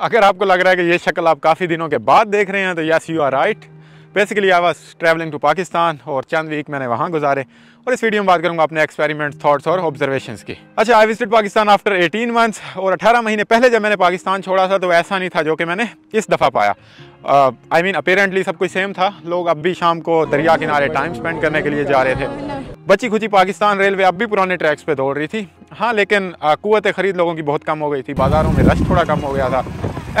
अगर आपको लग रहा है कि ये शक्ल आप काफ़ी दिनों के बाद देख रहे हैं तो yes you are right basically I was travelling to Pakistan और चंद वीक मैंने वहाँ गुजारे और इस वीडियो में बात करूँगा अपने एक्सपेरिमेंट थाट्स और ऑब्जर्वेशन की अच्छा I visit Pakistan after 18 months और 18 महीने पहले जब मैंने पाकिस्तान छोड़ा था तो ऐसा नहीं था जो कि मैंने इस दफ़ा पाया आई मीन अपेरेंटली सब कुछ सेम था लोग अब भी शाम को दरिया किनारे टाइम स्पेंड करने के लिए जा रहे थे बची खुची पाकिस्तान रेलवे अब भी पुराने ट्रैक्स पे दौड़ रही थी हाँ लेकिन कुत ख़रीद लोगों की बहुत कम हो गई थी बाज़ारों में रश थोड़ा कम हो गया था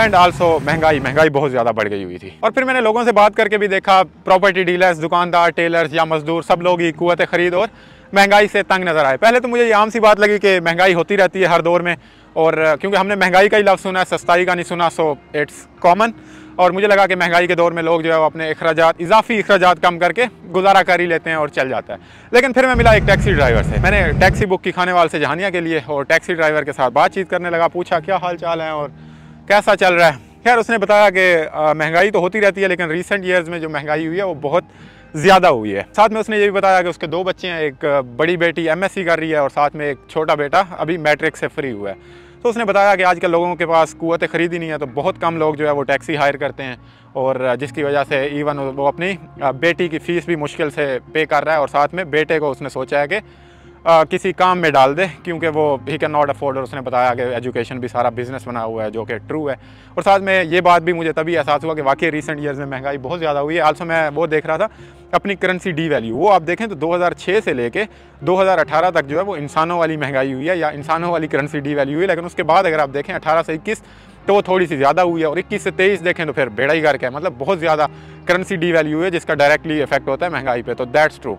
एंड आल्सो महंगाई महंगाई बहुत ज़्यादा बढ़ गई हुई थी और फिर मैंने लोगों से बात करके भी देखा प्रॉपर्टी डीलर्स दुकानदार टेलर्स या मजदूर सब लोग ही कुत ख़रीद और महंगाई से तंग नज़र आए पहले तो मुझे ये आम सी बात लगी कि महंगाई होती रहती है हर दौर में और क्योंकि हमने महंगाई का ही लफ्ज़ सुना है सस्ताई का नहीं सुना सो इट्स कॉमन और मुझे लगा कि महंगाई के दौर में लोग जो है वो अपने अखराज इजाफी अखराज कम करके गुजारा कर ही लेते हैं और चल जाता है लेकिन फिर मैं मिला एक टैक्सी ड्राइवर से मैंने टैक्सी बुक की खाने वाले से जहानिया के लिए और टैक्सी ड्राइवर के साथ बातचीत करने लगा पूछा क्या हाल चाल है और कैसा चल रहा है खैर उसने बताया कि महंगाई तो होती रहती है लेकिन रिसेंट ईयर्स में जो महंगाई हुई है वो बहुत ज़्यादा हुई है साथ में उसने ये भी बताया कि उसके दो बच्चे हैं एक बड़ी बेटी एम कर रही है और साथ में एक छोटा बेटा अभी मैट्रिक से फ्री हुआ है तो उसने बताया कि आजकल लोगों के पास कुतें ख़रीदी नहीं है तो बहुत कम लोग जो है वो टैक्सी हायर करते हैं और जिसकी वजह से इवन वो अपनी बेटी की फ़ीस भी मुश्किल से पे कर रहा है और साथ में बेटे को उसने सोचा है कि आ, किसी काम में डाल दे क्योंकि वो ही कैन नॉट अफोर्ड और उसने बताया कि एजुकेशन भी सारा बिजनेस बना हुआ है जो कि ट्रू है और साथ में ये बात भी मुझे तभी एहसास हुआ कि वाकई रिसेंट ईयर्स में महंगाई बहुत ज़्यादा हुई है आल्सो मैं वो देख रहा था अपनी करेंसी डी वैल्यू वो आप देखें तो 2006 से लेके 2018 तक जो है वो इंसानों वाली महंगाई हुई है या इंसानों वाली करेंसी डी वैल्यू हुई लेकिन उसके बाद अगर आप देखें अठारह से इक्कीस तो वो थोड़ी सी ज़्यादा हुई है और इक्कीस से तेईस देखें तो फिर बेड़ा ही गर्क मतलब बहुत ज़्यादा करेंसी डी वैल्यू है जिसका डायरेक्टली इफेक्ट होता है महंगाई पे तो दैट्स ट्रू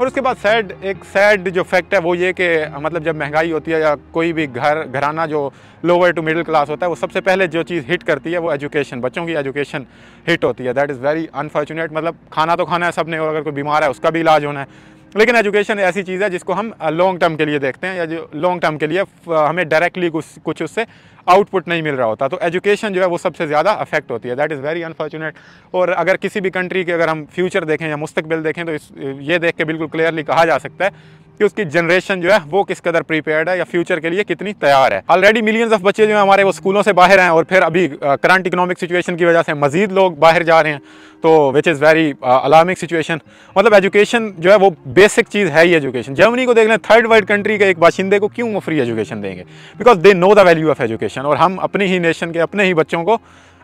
और उसके बाद सैड एक सैड जो फैक्ट है वो ये कि मतलब जब महंगाई होती है या कोई भी घर घराना जो लोअर टू मिडिल क्लास होता है वो सबसे पहले जो चीज़ हिट करती है वो एजुकेशन बच्चों की एजुकेशन हिट होती है दैट इज़ वेरी अनफॉर्चुनेट मतलब खाना तो खाना है सब ने और अगर कोई बीमार है उसका भी इलाज होना है लेकिन एजुकेशन ऐसी चीज़ है जिसको हम लॉन्ग टर्म के लिए देखते हैं या जो लॉन्ग टर्म के लिए हमें डायरेक्टली कुछ कुछ उससे आउटपुट नहीं मिल रहा होता तो एजुकेशन जो है वो सबसे ज़्यादा अफेक्ट होती है दैट इज़ वेरी अनफॉर्चुनेट और अगर किसी भी कंट्री के अगर हम फ्यूचर देखें या मुस्तबिल देखें तो इस ये देख के बिल्कुल क्लियरली कहा जा सकता है कि उसकी जनरेशन जो है वो किस कदर प्रिपेयर्ड है या फ्यूचर के लिए कितनी तैयार है ऑलरेडी मिलियंस ऑफ बच्चे जो है हमारे वो स्कूलों से बाहर हैं और फिर अभी करंट इकोनॉमिक सिचुएशन की वजह से मजीद लोग बाहर जा रहे हैं तो which is very alarming situation मतलब एजुकेशन जो है वो बेसिक चीज़ है ही एजुकेशन जर्मनी को देख लें थर्ड वर्ल्ड कंट्री के एक बाशिंदे को क्यों वो फ्री एजुकेशन देंगे because they know the value of education और हम अपनी ही नेशन के अपने ही बच्चों को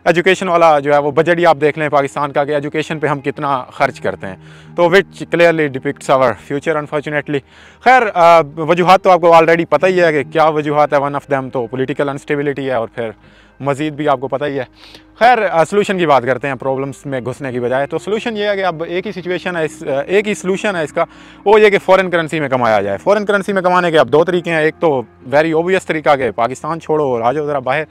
एजुकेशन वाला जो है वो बजट ही आप देख लें पाकिस्तान का कि एजुकेशन पे हम कितना खर्च करते हैं तो which clearly depicts our future unfortunately खैर वजूहत तो आपको ऑलरेडी पता ही है कि क्या वजूहत है वन ऑफ दैम तो पोलिटिकल अनस्टेबिलिटी है और फिर मज़ीद भी आपको पता ही है खैर सोलूशन की बात करते हैं प्रॉब्लम्स में घुसने की बजाय तो सोलूशन ये है कि अब एक ही सिचुएशन है इस एक ही सोलूशन है इसका वो ये कि फ़ॉरेन करेंसी में कमाया जाए फ़ॉरेन करेंसी में कमाने के अब दो तरीके हैं एक तो वेरी ओबियस तरीका के पाकिस्तान छोड़ो और आ जाओ ज़रा बाहर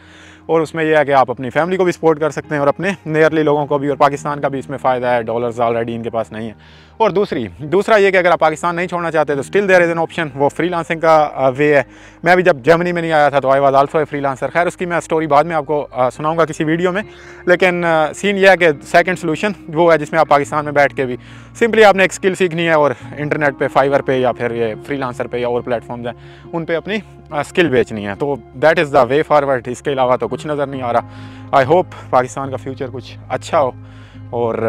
और उसमें यह है कि आप अपनी फैमिली को भी सपोर्ट कर सकते हैं और अपने नियरली लोगों को भी और पाकिस्तान का भी इसमें फ़ायदा है डॉलर्स ऑलरेडी इनके पास नहीं है और दूसरी दूसरा ये कि अगर आप पाकिस्तान नहीं छोड़ना चाहते तो still there is an option वो फ्री लांसिंग का वे है मैं भी जब जर्मनी में नहीं आया था तो I was also freelancer खैर उसकी मैं स्टोरी बाद में आपको सुनाऊंगा किसी वीडियो में लेकिन सीन यह है कि सेकेंड सोलूशन वो है जिसमें आप पाकिस्तान में बैठ के भी सिंपली आपने एक स्किल सीखनी है और इंटरनेट पर फाइवर पर या फिर ये फ्री लांसर पर या और प्लेटफॉर्म हैं उन पर अपनी स्किल बेचनी है तो that is the way forward इसके अलावा तो कुछ नज़र नहीं आ रहा आई होप पाकिस्तान का फ्यूचर कुछ अच्छा हो और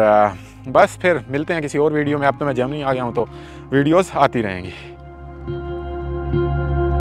बस फिर मिलते हैं किसी और वीडियो में अब तो मैं जर्मनी आ गया हूँ तो वीडियोस आती रहेंगी